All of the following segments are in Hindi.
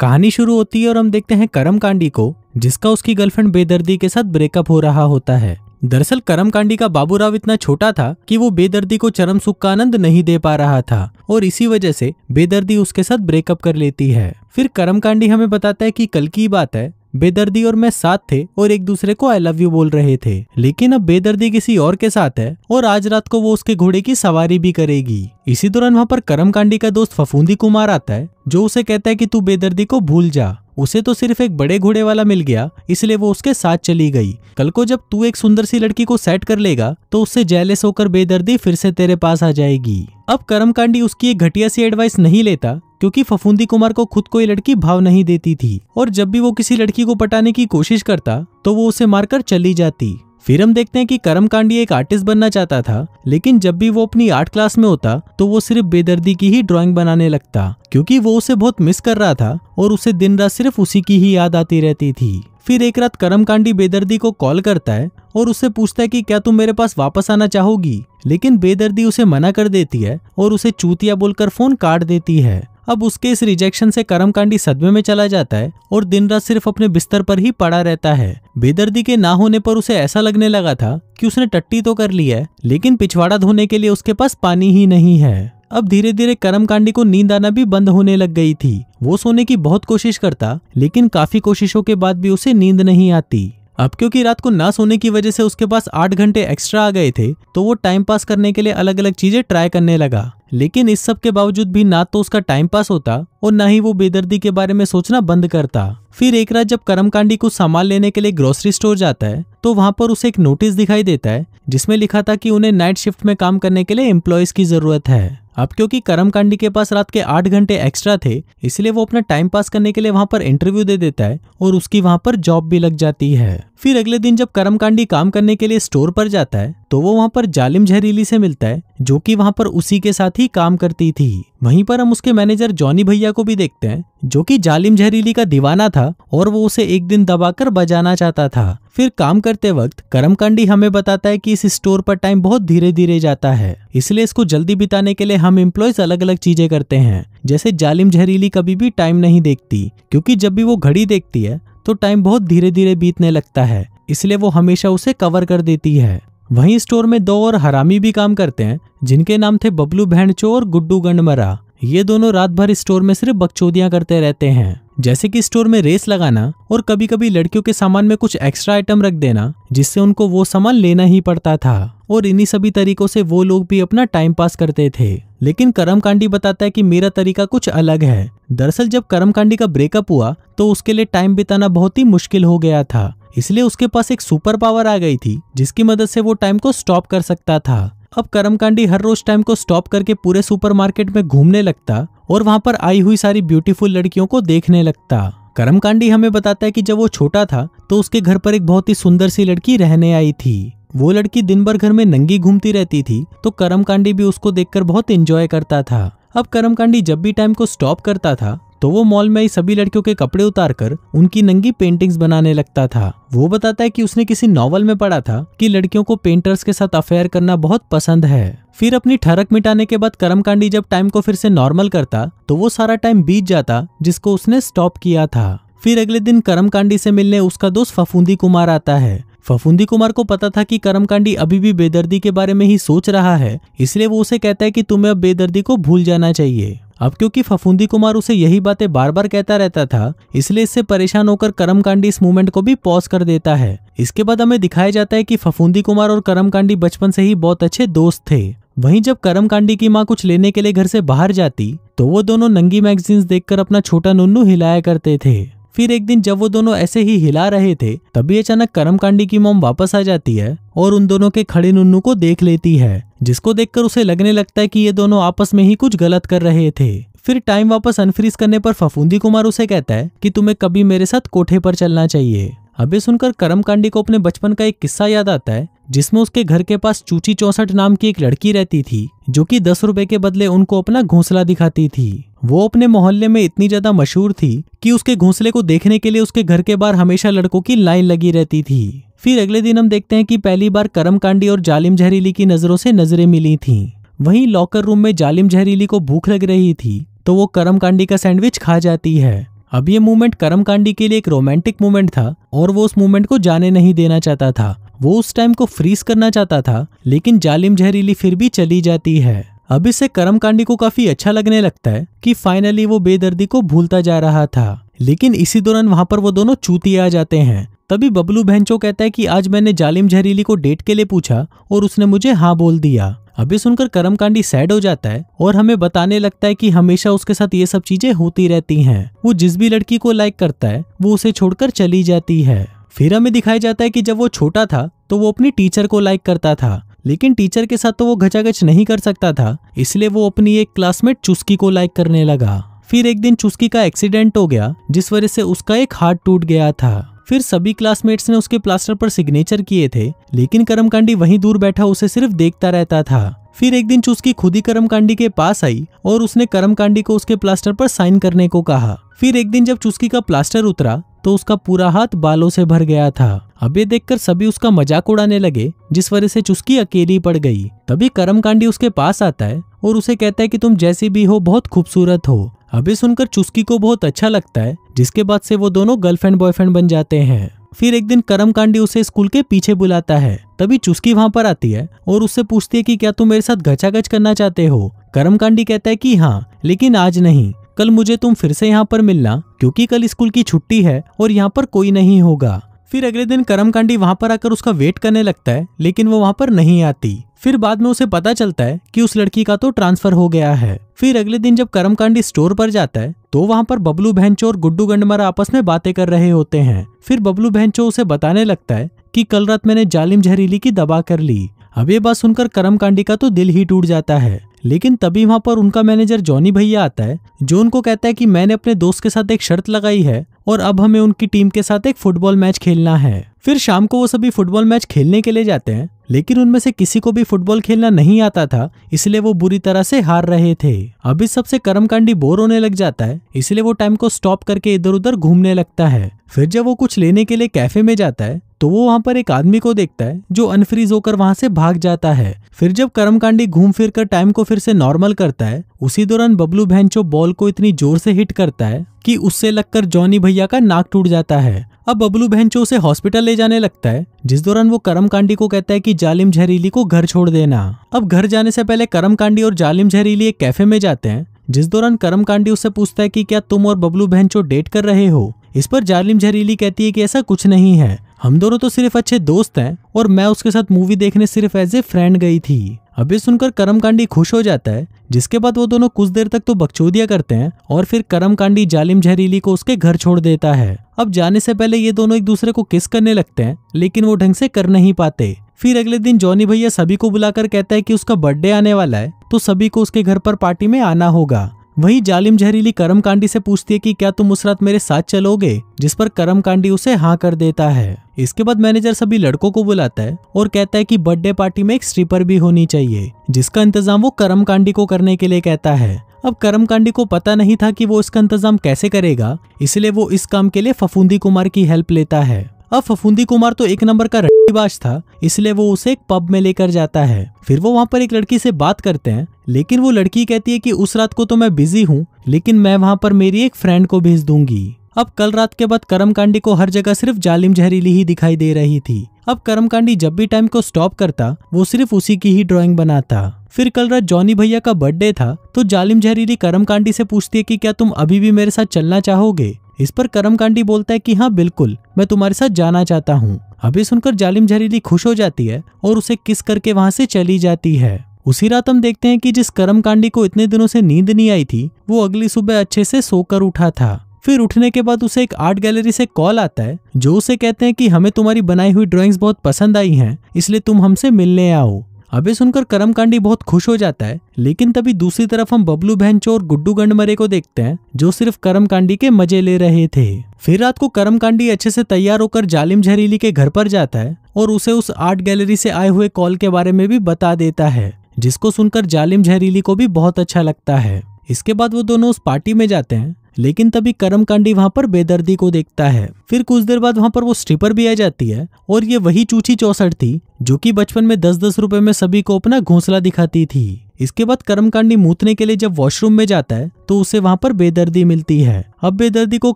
कहानी शुरू होती है और हम देखते हैं करम कांडी को जिसका उसकी गर्लफ्रेंड बेदर्दी के साथ ब्रेकअप हो रहा होता है दरअसल करम कांडी का बाबूराव इतना छोटा था कि वो बेदर्दी को चरम सुख का आनंद नहीं दे पा रहा था और इसी वजह से बेदर्दी उसके साथ ब्रेकअप कर लेती है फिर करम कांडी हमें बताता है कि कल की बात है बेदर्दी और मैं साथ थे और एक दूसरे को आई लव यू बोल रहे थे लेकिन अब बेदर्दी किसी और के साथ है और आज रात को वो उसके घोड़े की सवारी भी करेगी इसी दौरान वहाँ पर करम कांडी का दोस्त फफूंदी कुमार आता है जो उसे कहता है कि तू बेदर्दी को भूल जा उसे तो सिर्फ एक बड़े घोड़े वाला मिल गया इसलिए वो उसके साथ चली गई कल को जब तू एक सुंदर सी लड़की को सेट कर लेगा तो उससे जेलेस होकर बेदर्दी फिर से तेरे पास आ जाएगी अब कर्मकांडी उसकी एक घटिया सी एडवाइस नहीं लेता क्योंकि फफूंदी कुमार को खुद कोई लड़की भाव नहीं देती थी और जब भी वो किसी लड़की को पटाने की कोशिश करता तो वो उसे मारकर चली जाती फिर हम देखते हैं कि करम कांडी एक आर्टिस्ट बनना चाहता था लेकिन जब भी वो अपनी आर्ट क्लास में होता तो वो सिर्फ बेदर्दी की ही ड्राइंग बनाने लगता क्योंकि वो उसे बहुत मिस कर रहा था और उसे दिन रात सिर्फ उसी की ही याद आती रहती थी फिर एक रात करम कांडी बेदर्दी को कॉल करता है और उससे पूछता है कि क्या तुम मेरे पास वापस आना चाहोगी लेकिन बेदर्दी उसे मना कर देती है और उसे चूतिया बोलकर फोन काट देती है अब उसके इस रिजेक्शन से कांडी सदमे में चला जाता है और दिन रात सिर्फ अपने बिस्तर पर ही पड़ा रहता है बेदर्दी के ना होने पर उसे ऐसा लगने लगा था कि उसने टट्टी तो कर ली है लेकिन पिछवाड़ा धोने के लिए उसके पास पानी ही नहीं है अब धीरे धीरे कांडी को नींद आना भी बंद होने लग गई थी वो सोने की बहुत कोशिश करता लेकिन काफी कोशिशों के बाद भी उसे नींद नहीं आती अब क्योंकि रात को ना सोने की वजह से उसके पास आठ घंटे एक्स्ट्रा आ गए थे तो वो टाइम पास करने के लिए अलग अलग चीजें ट्राई करने लगा लेकिन इस सब के बावजूद भी ना तो उसका टाइम पास होता और ना ही वो बेदर्दी के बारे में सोचना बंद करता फिर एक रात जब कांडी को सामान लेने के लिए ग्रोसरी स्टोर जाता है तो वहाँ पर उसे एक नोटिस दिखाई देता है जिसमें लिखा था कि उन्हें नाइट शिफ्ट में काम करने के लिए एम्प्लॉयज की जरूरत है अब क्योंकि कांडी के पास रात के आठ घंटे एक्स्ट्रा थे इसलिए वो अपना टाइम पास करने के लिए वहां पर इंटरव्यू दे देता है और उसकी वहाँ पर जॉब भी लग जाती है फिर अगले दिन जब कर्मकांडी काम करने के लिए स्टोर पर जाता है तो वो वहाँ पर जालिम जहरीली से मिलता है जो कि वहाँ पर उसी के साथ ही काम करती थी वहीं पर हम उसके मैनेजर जॉनी भैया को भी देखते हैं जो कि जालिम जहरीली का दीवाना था और वो उसे एक दिन दबाकर बजाना चाहता था फिर काम करते वक्त कर्मकांडी हमें बताता है कि इस स्टोर पर टाइम बहुत धीरे धीरे जाता है इसलिए इसको जल्दी बिताने के लिए हम इम्प्लॉयज अलग अलग चीजें करते हैं जैसे जालिम जहरीली कभी भी टाइम नहीं देखती क्योंकि जब भी वो घड़ी देखती है तो टाइम बहुत धीरे धीरे बीतने लगता है इसलिए वो हमेशा उसे कवर कर देती है वहीं स्टोर में दो और हरामी भी काम करते हैं जिनके नाम थे बबलू भैंडचो और गुड्डू गंडमरा ये दोनों रात भर स्टोर में सिर्फ बकचोदियां करते रहते हैं जैसे कि स्टोर में रेस लगाना और कभी कभी लड़कियों के सामान में कुछ एक्स्ट्रा आइटम रख देना जिससे उनको वो सामान लेना ही पड़ता था और इन्हीं सभी तरीकों से वो लोग भी अपना टाइम पास करते थे लेकिन करम कांडी बताता है कि मेरा तरीका कुछ अलग है दरअसल जब करम कांडी का ब्रेकअप हुआ तो उसके लिए टाइम बिताना बहुत ही मुश्किल हो गया था इसलिए उसके पास एक सुपर पावर आ गई थी जिसकी मदद से वो टाइम को स्टॉप कर सकता था अब करमकांडी हर रोज टाइम को स्टॉप करके पूरे सुपरमार्केट में घूमने लगता और वहां पर आई हुई सारी ब्यूटीफुल लड़कियों को देखने लगता कांडी हमें बताता है कि जब वो छोटा था तो उसके घर पर एक बहुत ही सुंदर सी लड़की रहने आई थी वो लड़की दिन भर घर में नंगी घूमती रहती थी तो कांडी भी उसको देखकर बहुत एंजॉय करता था अब कांडी जब भी टाइम को स्टॉप करता था तो वो मॉल में आई सभी लड़कियों के कपड़े उतार कर उनकी नंगी पेंटिंग्स बनाने लगता था वो बताता है कि उसने किसी नॉवल में पढ़ा था कि लड़कियों को पेंटर्स के साथ अफेयर करना बहुत पसंद है फिर अपनी ठरक मिटाने के बाद कर्मकांडी जब टाइम को फिर से नॉर्मल करता तो वो सारा टाइम बीत जाता जिसको उसने स्टॉप किया था फिर अगले दिन कर्मकांडी से मिलने उसका दोस्त फफूंदी कुमार आता है फफूंदी कुमार को पता था कि कर्मकांडी अभी भी बेदर्दी के बारे में ही सोच रहा है इसलिए वो उसे कहता है कि तुम्हें अब बेदर्दी को भूल जाना चाहिए अब क्योंकि फफूंदी कुमार उसे यही बातें बार बार कहता रहता था इसलिए इससे परेशान होकर कर्मकांडी इस मूवमेंट को भी पॉज कर देता है इसके बाद हमें दिखाया जाता है कि फफूंदी कुमार और कर्मकांडी बचपन से ही बहुत अच्छे दोस्त थे वहीं जब कांडी की माँ कुछ लेने के लिए घर से बाहर जाती तो वो दोनों नंगी मैगजीन्स देखकर अपना छोटा नुन्नू हिलाया करते थे फिर एक दिन जब वो दोनों ऐसे ही हिला रहे थे तभी अचानक कांडी की मोम वापस आ जाती है और उन दोनों के खड़े नुन्नू को देख लेती है जिसको देखकर उसे लगने लगता है कि ये दोनों आपस में ही कुछ गलत कर रहे थे फिर टाइम वापस अनफ्रीज करने पर फफूंदी कुमार उसे कहता है कि तुम्हें कभी मेरे साथ कोठे पर चलना चाहिए अभी सुनकर कर्मकांडी को अपने बचपन का एक किस्सा याद आता है जिसमें उसके घर के पास चूची चौसठ नाम की एक लड़की रहती थी जो कि दस रुपए के बदले उनको अपना घोंसला दिखाती थी वो अपने मोहल्ले में इतनी ज्यादा मशहूर थी कि उसके घोंसले को देखने के लिए उसके घर के बाहर हमेशा लड़कों की लाइन लगी रहती थी फिर अगले दिन हम देखते हैं कि पहली बार करम कांडी और जालिम जहरीली की नजरों से नजरें मिली थी वही लॉकर रूम में जालिम जहरीली को भूख लग रही थी तो वो करम कांडी का सैंडविच खा जाती है अब ये मूवमेंट करम कांडी के लिए एक रोमांटिक मूवमेंट था और वो उस मूवमेंट को जाने नहीं देना चाहता था वो उस टाइम को फ्रीज करना चाहता था लेकिन जालिम जहरीली फिर भी चली जाती है अब इसे करम कांडी को काफी अच्छा लगने लगता है कि फाइनली वो बेदर्दी को भूलता जा रहा था लेकिन इसी दौरान वहां पर वो दोनों चूती आ जाते हैं तभी बबलू बहनचो कहता है कि आज मैंने जालिम जहरीली को डेट के लिए पूछा और उसने मुझे हाँ बोल दिया अभी सुनकर करम कांडी सैड हो जाता है और हमें बताने लगता है कि हमेशा उसके साथ ये सब चीजें होती रहती हैं। वो जिस भी लड़की को लाइक करता है वो उसे छोड़कर चली जाती है फिर हमें दिखाया जाता है कि जब वो छोटा था तो वो अपनी टीचर को लाइक करता था लेकिन टीचर के साथ तो वो घचाघच नहीं कर सकता था इसलिए वो अपनी एक क्लासमेट चुस्की को लाइक करने लगा फिर एक दिन चुस्की का एक्सीडेंट हो गया जिस वजह से उसका एक हाथ टूट गया था फिर सभी क्लासमेट्स ने उसके प्लास्टर पर सिग्नेचर किए थे लेकिन कर्मकांडी वहीं दूर बैठा उसे सिर्फ देखता रहता था फिर एक दिन चुस्की खुद ही करमकांडी के पास आई और उसने करमकांडी को उसके प्लास्टर पर साइन करने को कहा फिर एक दिन जब चुस्की का प्लास्टर उतरा तो उसका पूरा हाथ बालों से भर गया था अब ये देखकर सभी उसका मजाक उड़ाने लगे जिस वजह से चुस्की अकेली पड़ गई तभी कर्मकांडी उसके पास आता है और उसे कहता है कि तुम जैसी भी हो बहुत खूबसूरत हो अभी सुनकर चुस्की को बहुत अच्छा लगता है जिसके बाद से वो दोनों गर्लफ्रेंड बॉयफ्रेंड बन जाते हैं फिर एक दिन कांडी उसे स्कूल के पीछे बुलाता है तभी चुस्की वहाँ पर आती है और उससे पूछती है कि क्या तुम मेरे साथ गच करना चाहते हो कांडी कहता है कि हाँ लेकिन आज नहीं कल मुझे तुम फिर से यहाँ पर मिलना क्योंकि कल स्कूल की छुट्टी है और यहाँ पर कोई नहीं होगा फिर अगले दिन करमकांडी वहाँ पर आकर उसका वेट करने लगता है लेकिन वो वहाँ पर नहीं आती फिर बाद में उसे पता चलता है कि उस लड़की का तो ट्रांसफर हो गया है फिर अगले दिन जब करमकांडी स्टोर पर जाता है तो वहाँ पर बबलू बहन और गुड्डू गंडमरा आपस में बातें कर रहे होते हैं फिर बबलू बहनचो उसे बताने लगता है कि कल रात मैंने जालिम जहरीली की दबा कर ली अब ये बात सुनकर कांडी का तो दिल ही टूट जाता है लेकिन तभी वहाँ पर उनका मैनेजर जॉनी भैया आता है जो उनको कहता है कि मैंने अपने दोस्त के साथ एक शर्त लगाई है और अब हमें उनकी टीम के साथ एक फुटबॉल मैच खेलना है फिर शाम को वो सभी फुटबॉल मैच खेलने के लिए जाते हैं लेकिन उनमें से किसी को भी फुटबॉल खेलना नहीं आता था इसलिए वो बुरी तरह से हार रहे थे अब इस सबसे कर्मकांडी बोर होने लग जाता है इसलिए वो टाइम को स्टॉप करके इधर उधर घूमने लगता है फिर जब वो कुछ लेने के लिए कैफे में जाता है तो वो वहाँ पर एक आदमी को देखता है जो अनफ्रीज होकर वहाँ से भाग जाता है फिर जब कर्मकांडी घूम फिर कर टाइम को फिर से नॉर्मल करता है उसी दौरान बबलू भैंचो बॉल को इतनी जोर से हिट करता है कि उससे लगकर जॉनी भैया का नाक टूट जाता है अब बबलू बहनचो उसे हॉस्पिटल ले जाने लगता है जिस दौरान वो करम कांडी को कहता है कि जालिम जहरीली को घर छोड़ देना अब घर जाने से पहले करम कांडी और जालिम जहरीली एक कैफे में जाते हैं जिस दौरान करम कांडी उससे पूछता है कि क्या तुम और बबलू बहनचो डेट कर रहे हो इस पर जालिम जहरीली कहती है कि ऐसा कुछ नहीं है हम दोनों तो सिर्फ अच्छे दोस्त हैं और मैं उसके साथ मूवी देखने सिर्फ एज ए फ्रेंड गई थी अब ये सुनकर करमकांडी खुश हो जाता है जिसके बाद वो दोनों कुछ देर तक तो बकचोदिया करते हैं और फिर करमकांडी जालिम जहरीली को उसके घर छोड़ देता है अब जाने से पहले ये दोनों एक दूसरे को किस करने लगते हैं लेकिन वो ढंग से कर नहीं पाते फिर अगले दिन जॉनी भैया सभी को बुलाकर कहता है कि उसका बर्थडे आने वाला है तो सभी को उसके घर पर पार्टी में आना होगा वहीं जालिम जहरीली करमकांडी से पूछती है कि क्या तुम उस रात मेरे साथ चलोगे जिस पर करमकांडी उसे हाँ कर देता है इसके बाद मैनेजर सभी लड़कों को बुलाता है और कहता है कि बर्थडे पार्टी में एक स्ट्रीपर भी होनी चाहिए जिसका इंतजाम वो करमकांडी को करने के लिए कहता है अब कांडी को पता नहीं था कि वो इसका इंतजाम कैसे करेगा इसलिए वो इस काम के लिए फफूंदी कुमार की हेल्प लेता है अब फफूंदी कुमार तो एक नंबर का रट्टीबाज था इसलिए वो उसे एक पब में लेकर जाता है फिर वो वहाँ पर एक लड़की से बात करते हैं लेकिन वो लड़की कहती है कि उस रात को तो मैं बिजी हूँ लेकिन मैं वहाँ पर मेरी एक फ्रेंड को भेज दूंगी अब कल रात के बाद कांडी को हर जगह सिर्फ जालिम जहरीली ही दिखाई दे रही थी अब कांडी जब भी टाइम को स्टॉप करता वो सिर्फ उसी की ही ड्राइंग बनाता फिर कल रात जॉनी भैया का बर्थडे था तो जालिम जहरीली कांडी से पूछती है कि क्या तुम अभी भी मेरे साथ चलना चाहोगे इस पर करमकांडी बोलता है कि हाँ बिल्कुल मैं तुम्हारे साथ जाना चाहता हूँ अभी सुनकर जालिम जहरीली खुश हो जाती है और उसे किस करके वहाँ से चली जाती है उसी रात हम देखते हैं कि जिस कांडी को इतने दिनों से नींद नहीं आई थी वो अगली सुबह अच्छे से सोकर उठा था फिर उठने के बाद उसे एक आर्ट गैलरी से कॉल आता है जो उसे कहते हैं कि हमें तुम्हारी बनाई हुई ड्राइंग्स बहुत पसंद आई हैं इसलिए तुम हमसे मिलने आओ अभी सुनकर कांडी बहुत खुश हो जाता है लेकिन तभी दूसरी तरफ हम बबलू बहन और गुड्डू गंडमरे को देखते हैं जो सिर्फ कांडी के मजे ले रहे थे फिर रात को कांडी अच्छे से तैयार होकर जालिम जहरीली के घर पर जाता है और उसे उस आर्ट गैलरी से आए हुए कॉल के बारे में भी बता देता है जिसको सुनकर जालिम झहरीली को भी बहुत अच्छा लगता है इसके बाद वो दोनों उस पार्टी में जाते हैं लेकिन तभी कर्मकांडी वहां पर बेदर्दी को देखता है फिर कुछ देर बाद वहां पर वो स्ट्रिपर भी आ जाती है और ये वही चूची चौसठ थी जो कि बचपन में दस दस रुपए में सभी को अपना घोंसला दिखाती थी इसके बाद कर्मकांडी मूतने के लिए जब वॉशरूम में जाता है तो उसे वहां पर बेदर्दी मिलती है अब बेदर्दी को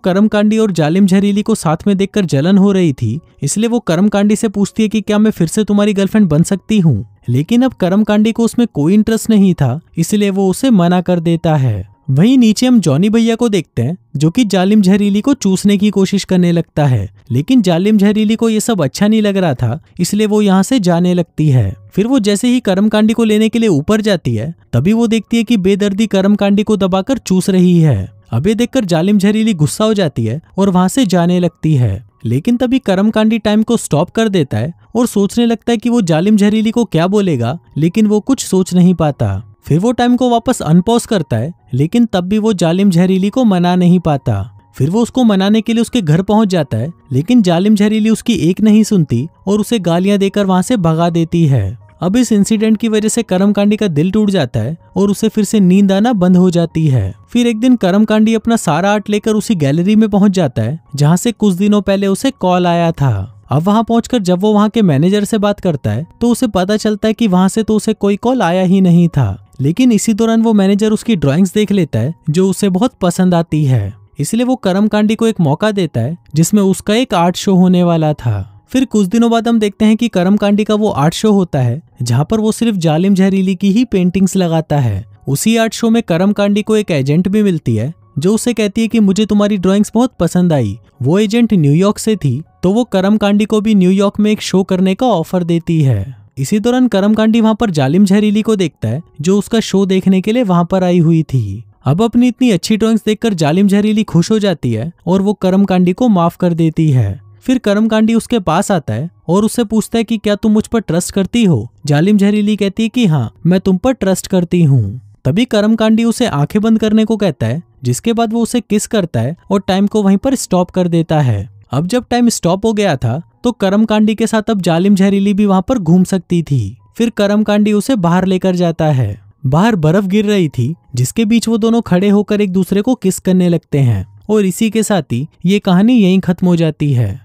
कर्मकांडी और जालिम जहरीली को साथ में देखकर जलन हो रही थी इसलिए वो कर्मकांडी से पूछती है कि क्या मैं फिर से तुम्हारी गर्लफ्रेंड बन सकती हूँ लेकिन अब कर्मकांडी को उसमें कोई इंटरेस्ट नहीं था इसलिए वो उसे मना कर देता है वहीं नीचे हम जॉनी भैया को देखते हैं जो कि जालिम जहरीली को चूसने की कोशिश करने लगता है लेकिन जालिम जहरीली को ये सब अच्छा नहीं लग रहा था इसलिए वो यहाँ से जाने लगती है फिर वो जैसे ही कांडी को लेने के लिए ऊपर जाती है तभी वो देखती है कि बेदर्दी कांडी को दबाकर चूस रही है अभी देखकर जालिम जहरीली गुस्सा हो जाती है और वहां से जाने लगती है लेकिन तभी कांडी टाइम को स्टॉप कर देता है और सोचने लगता है कि वो जालिम जहरीली को क्या बोलेगा लेकिन वो कुछ सोच नहीं पाता फिर वो टाइम को वापस अनपॉज करता है लेकिन तब भी वो जालिम जहरीली को मना नहीं पाता फिर वो उसको मनाने के लिए उसके घर पहुंच जाता है लेकिन जालिम जहरीली उसकी एक नहीं सुनती और उसे गालियां देकर वहां से भगा देती है अब इस इंसिडेंट की वजह से कांडी का दिल टूट जाता है और उसे फिर से नींद आना बंद हो जाती है फिर एक दिन कांडी अपना सारा आर्ट लेकर उसी गैलरी में पहुंच जाता है जहां से कुछ दिनों पहले उसे कॉल आया था अब वहां पहुंचकर जब वो वहां के मैनेजर से बात करता है तो उसे पता चलता है कि वहां से तो उसे कोई कॉल आया ही नहीं था लेकिन इसी दौरान वो मैनेजर उसकी ड्रॉइंग्स देख लेता है जो उसे बहुत पसंद आती है इसलिए वो करम कांडी को एक मौका देता है जिसमें उसका एक आर्ट शो होने वाला था फिर कुछ दिनों बाद हम देखते हैं कि करम कांडी का वो आर्ट शो होता है जहाँ पर वो सिर्फ जालिम जहरीली की ही पेंटिंग्स लगाता है उसी आर्ट शो में करम कांडी को एक एजेंट भी मिलती है जो उसे कहती है कि मुझे तुम्हारी ड्राइंग्स बहुत पसंद आई वो एजेंट न्यूयॉर्क से थी तो वो करम कांडी को भी न्यूयॉर्क में एक शो करने का ऑफर देती है इसी दौरान करमकांडी वहां पर जालिम जहरीली को देखता है जो उसका शो देखने के लिए वहां पर आई हुई थी अब अपनी इतनी अच्छी ड्रॉइंग्स देखकर जालिम जहरीली खुश हो जाती है और वो करमकांडी को माफ कर देती है फिर कर्मकांडी उसके पास आता है और उससे पूछता है कि क्या तुम मुझ पर ट्रस्ट करती हो जालिम जहरीली कहती है कि हाँ मैं तुम पर ट्रस्ट करती हूँ तभी कर्मकांडी उसे आंखें बंद करने को कहता है जिसके बाद वो उसे किस करता है और टाइम को वहीं पर स्टॉप कर देता है अब जब टाइम स्टॉप हो गया था तो कांडी के साथ अब जालिम जहरीली भी वहां पर घूम सकती थी फिर कांडी उसे बाहर लेकर जाता है बाहर बर्फ गिर रही थी जिसके बीच वो दोनों खड़े होकर एक दूसरे को किस करने लगते हैं और इसी के साथ ही ये कहानी यहीं खत्म हो जाती है